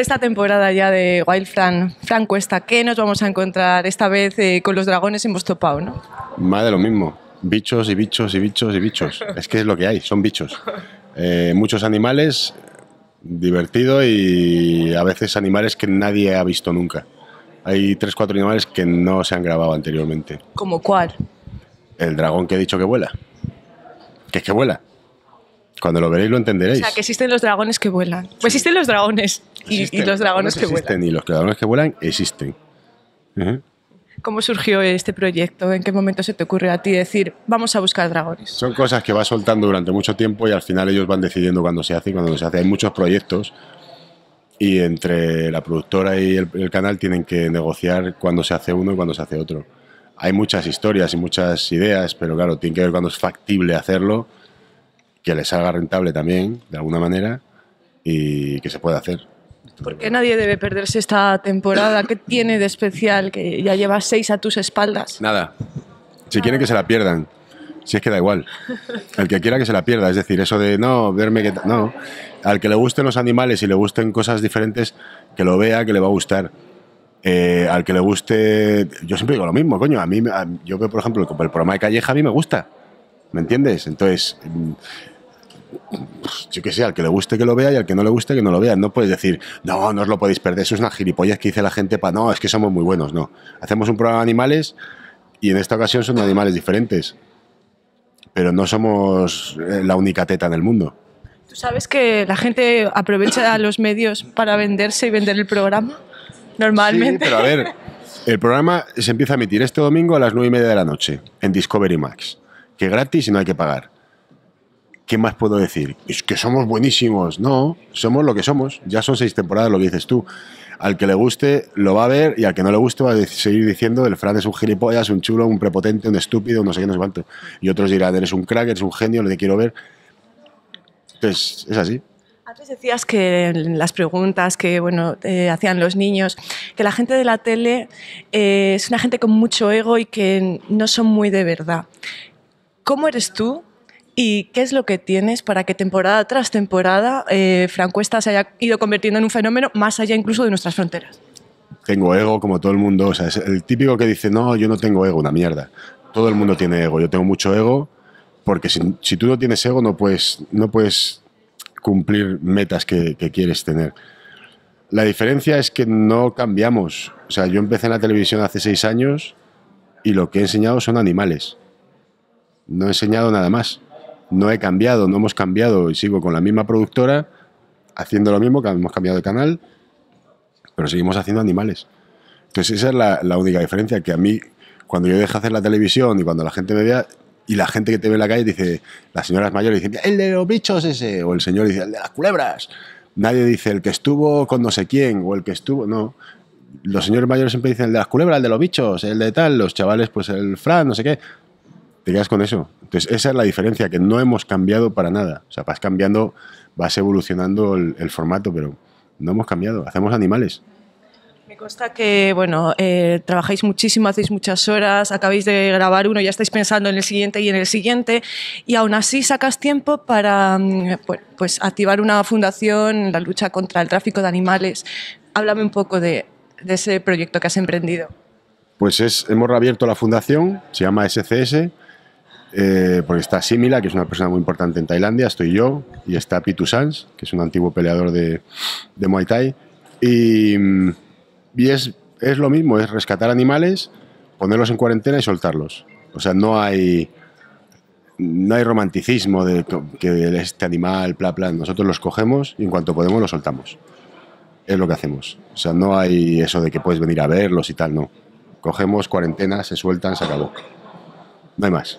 esta temporada ya de Wild Fran. Fran Cuesta, ¿qué nos vamos a encontrar esta vez eh, con los dragones en pau no? Más de lo mismo. Bichos y bichos y bichos y bichos. es que es lo que hay, son bichos. Eh, muchos animales, divertido y a veces animales que nadie ha visto nunca. Hay tres, cuatro animales que no se han grabado anteriormente. ¿Como cuál? El dragón que he dicho que vuela. Que es que vuela. Cuando lo veréis lo entenderéis. O sea, que existen los dragones que vuelan. Pues existen los dragones y, los dragones, que existen, vuelan. Y los dragones que vuelan existen. ¿Cómo surgió este proyecto? ¿En qué momento se te ocurre a ti decir, vamos a buscar dragones? Son cosas que vas soltando durante mucho tiempo y al final ellos van decidiendo cuándo se hace y cuándo no se hace. Hay muchos proyectos y entre la productora y el, canal tienen que negociar cuándo se hace uno y cuándo se hace otro. Hay muchas historias y muchas ideas, pero claro, tiene que ver cuándo es factible hacerlo que les salga rentable también, de alguna manera, y que se pueda hacer. ¿Por qué nadie debe perderse esta temporada? ¿Qué tiene de especial que ya llevas seis a tus espaldas? Nada. Si quieren que se la pierdan. Si es que da igual. El que quiera que se la pierda. Es decir, eso de no, verme que... No. Al que le gusten los animales y le gusten cosas diferentes, que lo vea, que le va a gustar. Eh, al que le guste... Yo siempre digo lo mismo, coño. A mí, yo veo, por ejemplo, el programa de Calleja a mí me gusta. ¿Me entiendes? Entonces, yo que sé, al que le guste que lo vea y al que no le guste que no lo vea. No puedes decir, no, no os lo podéis perder, eso es una gilipollas que dice la gente para, no, es que somos muy buenos, no. Hacemos un programa de animales y en esta ocasión son animales diferentes, pero no somos eh, la única teta en el mundo. ¿Tú sabes que la gente aprovecha los medios para venderse y vender el programa? Normalmente. Sí, pero a ver, el programa se empieza a emitir este domingo a las nueve y media de la noche en Discovery Max, que gratis y no hay que pagar. ¿qué más puedo decir? Es que somos buenísimos. No, somos lo que somos. Ya son seis temporadas, lo dices tú. Al que le guste, lo va a ver y al que no le guste, va a seguir diciendo: el Fran es un gilipollas, un chulo, un prepotente, un estúpido, no sé qué, no sé cuánto. Y otros dirán: eres un crack, eres un genio, lo que quiero ver. Entonces, es así. Antes decías que en las preguntas que bueno, eh, hacían los niños, que la gente de la tele eh, es una gente con mucho ego y que no son muy de verdad. ¿Cómo eres tú ¿Y qué es lo que tienes para que temporada tras temporada eh, Francuesta se haya ido convirtiendo en un fenómeno más allá incluso de nuestras fronteras? Tengo ego como todo el mundo. O sea, es el típico que dice, no, yo no tengo ego, una mierda. Todo el mundo tiene ego. Yo tengo mucho ego porque si, tú no tienes ego no puedes, no puedes cumplir metas que, que quieres tener. La diferencia es que no cambiamos. O sea, yo empecé en la televisión hace seis años y lo que he enseñado son animales. No he enseñado nada más no he cambiado, no hemos cambiado y sigo con la misma productora haciendo lo mismo, que hemos cambiado de canal, pero seguimos haciendo animales. Entonces esa es la, única diferencia, que a mí, cuando yo dejé hacer la televisión y cuando la gente me vea, y la gente que te ve en la calle dice, las señoras mayores dicen, el de los bichos ese, o el señor dice, el de las culebras. Nadie dice, el que estuvo con no sé quién, o el que estuvo, no. Los señores mayores siempre dicen, el de las culebras, el de los bichos, el de tal, los chavales, pues el Fran, no sé qué te quedas con eso. Entonces, esa es la diferencia, que no hemos cambiado para nada. O sea, vas cambiando, vas evolucionando el, formato, pero no hemos cambiado, hacemos animales. Me consta que, bueno, eh, trabajáis muchísimo, hacéis muchas horas, acabáis de grabar uno, ya estáis pensando en el siguiente y en el siguiente, y aún así sacas tiempo para, mm, pues, pues, activar una fundación la lucha contra el tráfico de animales. Háblame un poco de, de ese proyecto que has emprendido. Pues es, hemos reabierto la fundación, se llama SCS, eh, porque está Simila, que es una persona muy importante en Tailandia, estoy yo, y está Pitu Sanz, que es un antiguo peleador de, Muay Thai. Mm, y, es, es, lo mismo, es rescatar animales, ponerlos en cuarentena y soltarlos. O sea, no hay, no hay romanticismo de que este animal, bla, bla. Nosotros los cogemos y en cuanto podemos los soltamos. Es lo que hacemos. O sea, no hay eso de que puedes venir a verlos y tal, no. Cogemos cuarentena, se sueltan, se acabó. No hay más.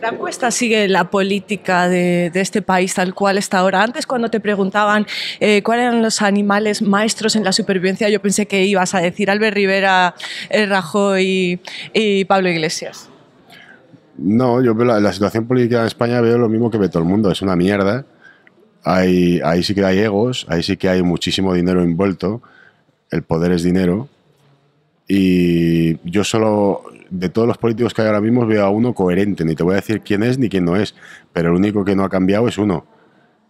¿La ¿esta sigue la política de, este país tal cual está ahora? Antes, cuando te preguntaban eh, cuáles eran los animales maestros en la supervivencia, yo pensé que ibas a decir Albert Rivera, eh, Rajoy y, y Pablo Iglesias. No, yo veo la, situación política en España veo lo mismo que ve todo el mundo, es una mierda. ahí sí que hay egos, ahí sí que hay muchísimo dinero envuelto, el poder es dinero y yo solo, de todos los políticos que hay ahora mismo, veo a uno coherente. Ni te voy a decir quién es ni quién no es. Pero el único que no ha cambiado es uno.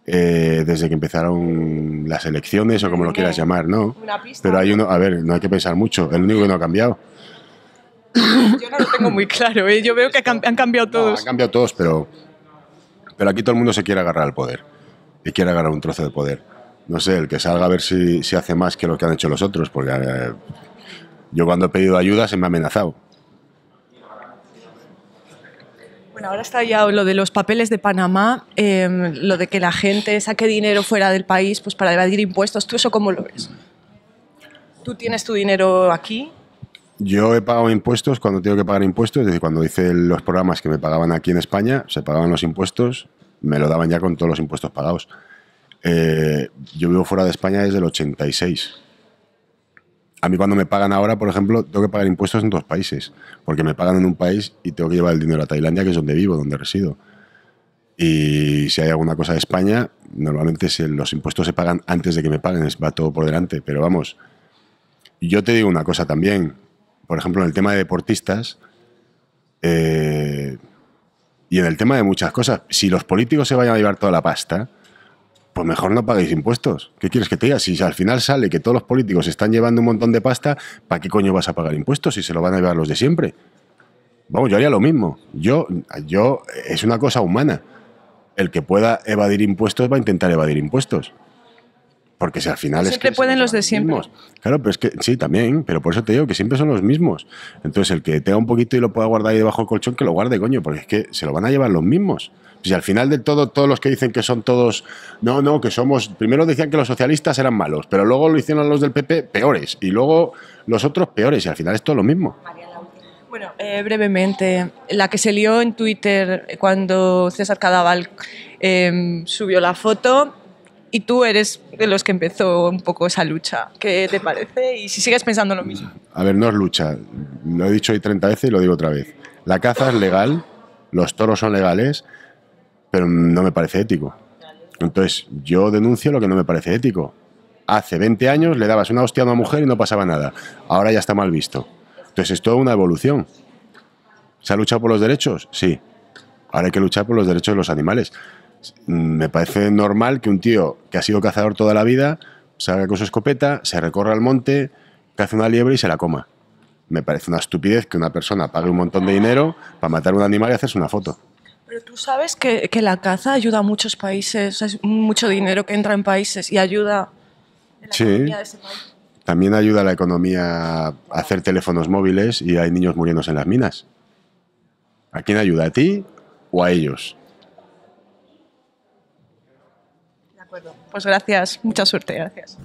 Eh, desde que empezaron las elecciones o como lo quieras llamar, ¿no? Pero hay uno, a ver, no hay que pensar mucho. El único que no ha cambiado. Yo no lo tengo muy claro. ¿eh? Yo veo que han cambiado todos. han cambiado todos, pero, pero aquí todo el mundo se quiere agarrar al poder. Y quiere agarrar un trozo de poder. No sé, el que salga a ver si, si hace más que lo que han hecho los otros, porque... Eh, yo cuando he pedido ayuda se me ha amenazado. Bueno, ahora está ya lo de los papeles de Panamá, em, lo de que la gente saque dinero fuera del país pues para evadir impuestos. ¿Tú eso cómo lo ves? ¿Tú tienes tu dinero aquí? Yo he pagado impuestos cuando tengo que pagar impuestos, es decir, cuando hice los programas que me pagaban aquí en España, se pagaban los impuestos, me lo daban ya con todos los impuestos pagados. Eh, yo vivo fuera de España desde el 86 a mí cuando me pagan ahora, por ejemplo, tengo que pagar impuestos en dos países, porque me pagan en un país y tengo que llevar el dinero a Tailandia, que es donde vivo, donde resido. Y si hay alguna cosa de España, normalmente los impuestos se pagan antes de que me paguen, va todo por delante. Pero vamos, yo te digo una cosa también. Por ejemplo, en el tema de deportistas eh, y en el tema de muchas cosas, si los políticos se vayan a llevar toda la pasta, pues mejor no pagáis impuestos. ¿Qué quieres que te diga? Si al final sale que todos los políticos están llevando un montón de pasta, ¿para qué coño vas a pagar impuestos si se lo van a llevar los de siempre? Vamos, yo haría lo mismo. Yo, yo, es una cosa humana. El que pueda evadir impuestos va a intentar evadir impuestos porque si al final siempre es que pueden los, de siempre. Claro, pero es que sí, también, pero por eso te digo que siempre son los mismos. Entonces, el que tenga un poquito y lo pueda guardar ahí debajo del colchón, que lo guarde, coño, porque es que se lo van a llevar los mismos. Si al final de todo, todos los que dicen que son todos, no, no, que somos, primero decían que los socialistas eran malos, pero luego lo hicieron los del PP peores, y luego los otros peores, y al final es todo lo mismo. Bueno, eh, brevemente, la que se lió en Twitter cuando César Cadaval em, subió la foto y tú eres de los que empezó un poco esa lucha. ¿Qué te parece? Y si sigues pensando lo mismo. A ver, no es lucha. Lo he dicho hoy 30 veces y lo digo otra vez. La caza es legal, los toros son legales, pero no me parece ético. Entonces, yo denuncio lo que no me parece ético. Hace 20 años le dabas una hostia a una mujer y no pasaba nada. Ahora ya está mal visto. Entonces, es toda una evolución. ¿Se ha luchado por los derechos? Sí. Ahora hay que luchar por los derechos de los animales me parece normal que un tío que ha sido cazador toda la vida salga con su escopeta, se recorra al monte, caza una liebre y se la coma. Me parece una estupidez que una persona pague un montón de dinero para matar un animal y hacerse una foto. Pero tú sabes que, la caza ayuda a muchos países, es mucho dinero que entra en países y ayuda a También ayuda a la economía a hacer teléfonos móviles y hay niños muriéndose en las minas. ¿A quién ayuda? ¿A ti o a ellos? Bueno, Pues gracias, mucha suerte, gracias.